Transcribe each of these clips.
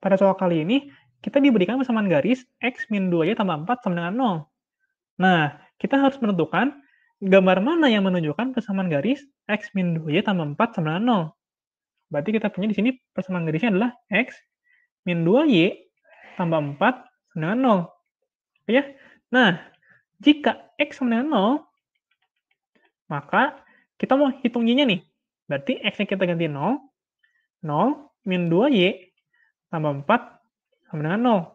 Pada soal kali ini, kita diberikan persamaan garis X min 2Y tambah 4 sama dengan 0. Nah, kita harus menentukan gambar mana yang menunjukkan persamaan garis X min 2Y tambah 4 sama dengan 0. Berarti kita punya di sini persamaan garisnya adalah X min 2Y tambah 4 sama dengan 0. Oke ya? Nah, jika X sama dengan 0, maka kita mau hitung Y-nya nih. Berarti X-nya kita ganti 0, 0 min 2Y tambah 4 sama dengan 0.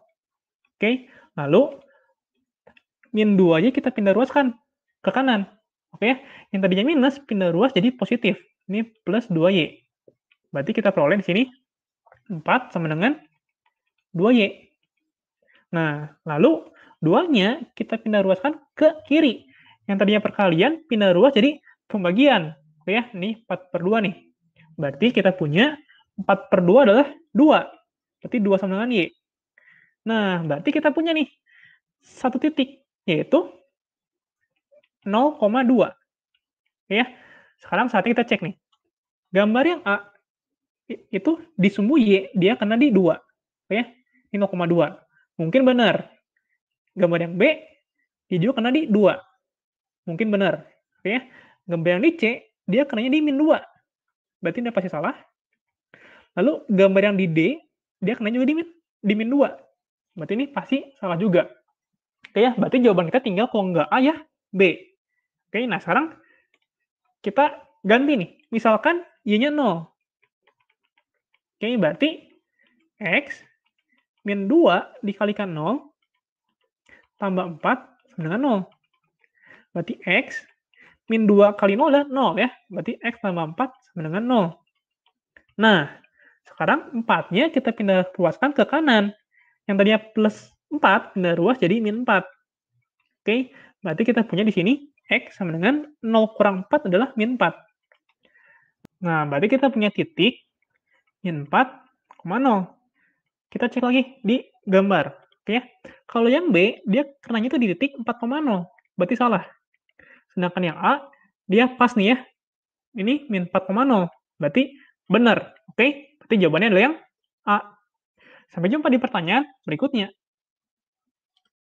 Oke, lalu min 2 aja kita pindah ruas kan ke kanan. Oke, yang tadinya minus pindah ruas jadi positif. Ini plus 2y. Berarti kita peroleh di sini 4 sama dengan 2y. Nah, lalu duanya kita pindah ruaskan ke kiri. Yang tadinya perkalian pindah ruas jadi pembagian. Oke ya, ini 4 per 2 nih. Berarti kita punya 4 per 2 adalah 2. Berarti dua sama dengan Y. Nah, berarti kita punya nih satu titik, yaitu 0,2. Ya, sekarang saatnya kita cek nih. Gambar yang A itu di sumbu Y, dia kena di dua, Ya, ini 0,2. Mungkin benar. Gambar yang B, dia juga kena di dua Mungkin benar. Ya, gambar yang di C, dia kenanya di min dua, Berarti dia pasti salah. Lalu gambar yang di D, dia kena juga di min di min 2. Berarti ini pasti salah juga. Oke ya, berarti jawaban kita tinggal kalau nggak A ya B. Oke, nah sekarang kita ganti nih. Misalkan Y-nya 0. Oke, berarti X min 2 dikalikan 0 tambah 4 sama dengan 0. Berarti X min 2 kali 0 adalah 0 ya. Berarti X tambah 4 sama dengan 0. Nah, sekarang empatnya kita pindah ruaskan ke kanan. Yang tadinya plus 4, pindah ruas jadi min 4. Oke, berarti kita punya di sini X sama dengan 0 kurang 4 adalah min 4. Nah, berarti kita punya titik min 4, 0. Kita cek lagi di gambar. Oke ya. Kalau yang B, dia karenanya itu di titik 4,0. Berarti salah. Sedangkan yang A, dia pas nih ya. Ini min 4,0. Berarti benar. Oke. Tapi jawabannya adalah yang A. Sampai jumpa di pertanyaan berikutnya.